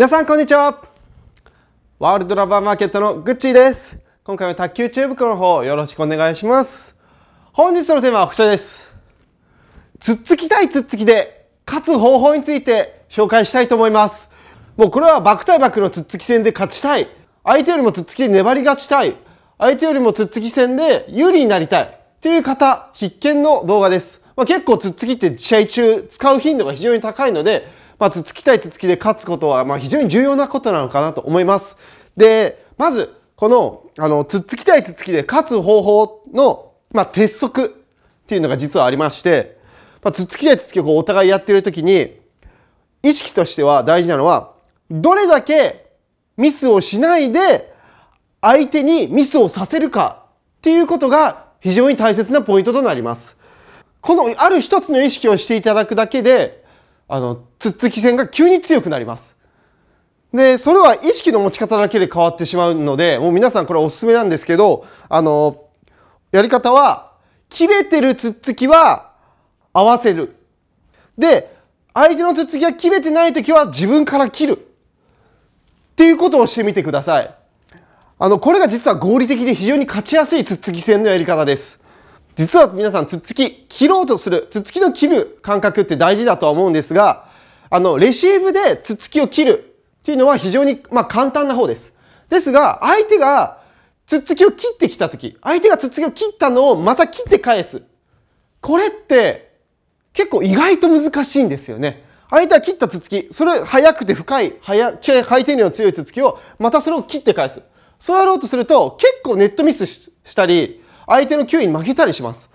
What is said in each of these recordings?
皆さんこんにちはワールドラバーマーケットのグッチーです今回は卓球知恵袋の方よろしくお願いします本日のテーマはこちらですつっつきたいつっつきで勝つ方法について紹介したいと思いますもうこれはバック対バックのつっつき戦で勝ちたい相手よりもつっつきで粘り勝ちたい相手よりもつっつき戦で有利になりたいという方必見の動画です、まあ、結構つっつきって試合中使う頻度が非常に高いのでまあ、つつきたいつつきで勝つことは、まあ、非常に重要なことなのかなと思います。で、まず、この、あの、つつきたいつつきで勝つ方法の、まあ、鉄則っていうのが実はありまして、まあ、つつきたいつつきをお互いやってる時に、意識としては大事なのは、どれだけミスをしないで、相手にミスをさせるかっていうことが非常に大切なポイントとなります。このある一つの意識をしていただくだけで、あのつっつき線が急に強くなります。でそれは意識の持ち方だけで変わってしまうのでもう皆さんこれおすすめなんですけどあのやり方は切れてるつっつきは合わせる。で相手のつっつきが切れてない時は自分から切る。っていうことをしてみてください。あのこれが実は合理的で非常に勝ちやすいつっつき戦のやり方です。実は皆さん、つっつき、切ろうとする、つっつきの切る感覚って大事だとは思うんですが、あの、レシーブでつっつきを切るっていうのは非常に、まあ、簡単な方です。ですが、相手がつっつきを切ってきた時、相手がつっつきを切ったのをまた切って返す。これって結構意外と難しいんですよね。相手は切ったつつき、それ速くて深い、早、回転量の強いつつきを、またそれを切って返す。そうやろうとすると、結構ネットミスしたり、相手の球威に負けたりします。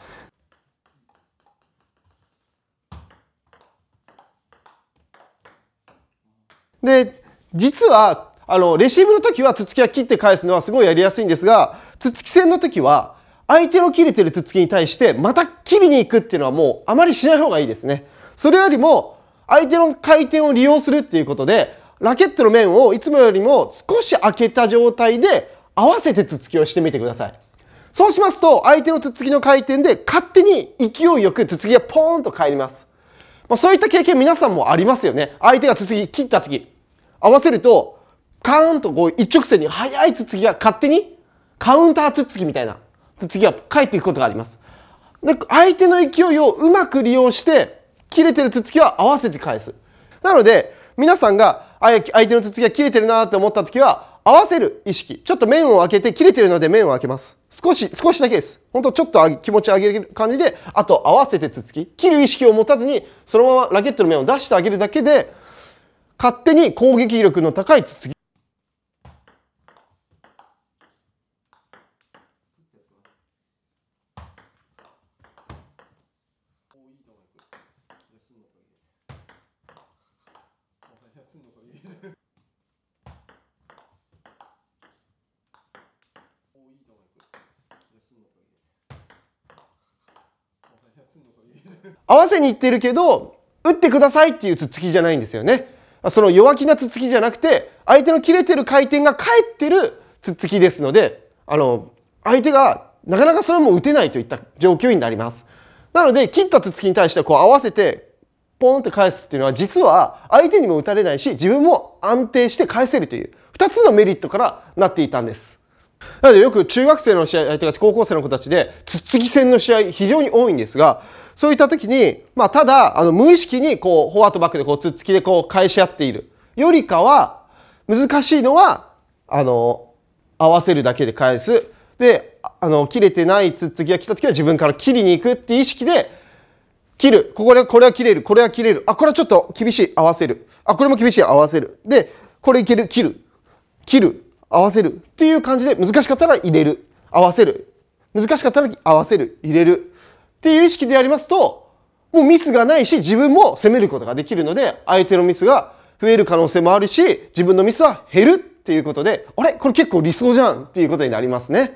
で、実は、あの、レシーブの時はつつきは切って返すのはすごいやりやすいんですが、つつき戦の時は、相手の切れてるつつきに対して、また切りに行くっていうのはもうあまりしない方がいいですね。それよりも、相手の回転を利用するっていうことで、ラケットの面をいつもよりも少し開けた状態で合わせてつつきをしてみてください。そうしますと、相手のツきの回転で勝手に勢いよくツきがポーンと返ります。まあ、そういった経験皆さんもありますよね。相手が突き切った時、合わせると、カーンとこう一直線に速いツきが勝手にカウンターツきみたいなツきが返っていくことがあります。で相手の勢いをうまく利用して切れてるツきは合わせて返す。なので皆さんが相手のツきが切れてるなって思った時は合わせる意識ちょっと面を開けて切れてるので面を開けます少し少しだけですほんとちょっと気持ち上げる感じであと合わせてつつき切る意識を持たずにそのままラケットの面を出してあげるだけで勝手に攻撃力の高いつつき休んのかいい合わせにいってるけど打ってくださいっていうつつきじゃないんですよねその弱気なつつきじゃなくて相手の切れてる回転が返ってるつつきですのであの相手がなかなかそれも打てないといった状況になりますなので切ったつつきに対してこう合わせてポンって返すっていうのは実は相手にも打たれないし自分も安定して返せるという2つのメリットからなっていたんですなのでよく中学生の試合、手が高校生の子たちで、つっつき戦の試合非常に多いんですが、そういった時に、まあ、ただ、あの、無意識に、こう、フォアとバックで、こう、つっつきで、こう、返し合っている。よりかは、難しいのは、あの、合わせるだけで返す。で、あの、切れてないつっつきが来た時は自分から切りに行くっていう意識で、切る。ここで、これは切れる。これは切れる。あ、これはちょっと厳しい。合わせる。あ、これも厳しい。合わせる。で、これいける。切る。切る。合わせるっていう感じで難しかったら入れる合わせる難しかったら合わせる入れるっていう意識でやりますともうミスがないし自分も攻めることができるので相手のミスが増える可能性もあるし自分のミスは減るっていうことであれこれ結構理想じゃんっていうことになりますね。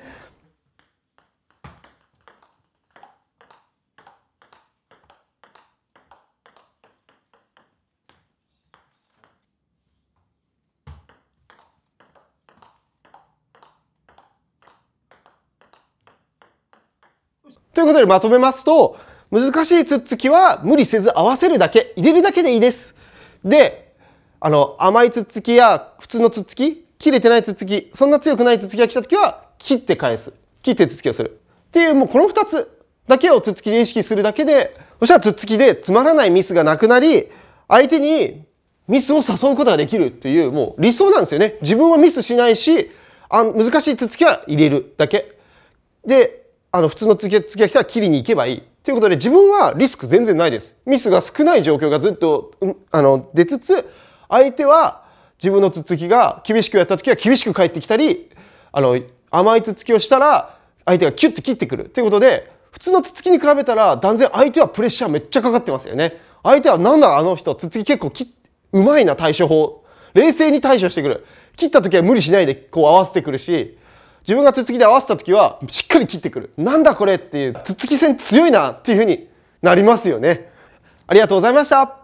ということでまとめますと、難しいツッツキは無理せず合わせるだけ、入れるだけでいいです。で、あの、甘いツッツキや普通のツッツキ、切れてないツッツキ、そんな強くないツッツキが来た時は、切って返す。切ってツッツキをする。っていう、もうこの2つだけをツッツキで意識するだけで、そしたらツッツキでつまらないミスがなくなり、相手にミスを誘うことができるっていう、もう理想なんですよね。自分はミスしないし、あ難しいツッツキは入れるだけ。で、あの普通のきが来たら切りに行けばいいということで自分はリスク全然ないですミスが少ない状況がずっと、うん、あの出つつ相手は自分の突きが厳しくやった時は厳しく返ってきたりあの甘い突きをしたら相手がキュッと切ってくるということで普通の突きに比べたら断然相手はプレッシャーめっちゃかかってますよね相手はなんだあの人突き結構きうまいな対処法冷静に対処してくる切った時は無理しないでこう合わせてくるし自分が頭突きで合わせた時はしっかり切ってくるなんだこれっていう頭突き戦強いなっていうふうになりますよねありがとうございました